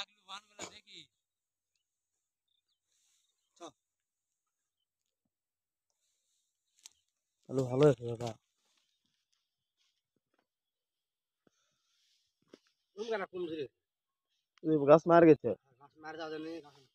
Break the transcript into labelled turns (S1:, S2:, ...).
S1: আগলু বানগুলো দেখি
S2: আলু ভালো আছে দাদা গাছ মার গেছে গাছ মার যাওয়া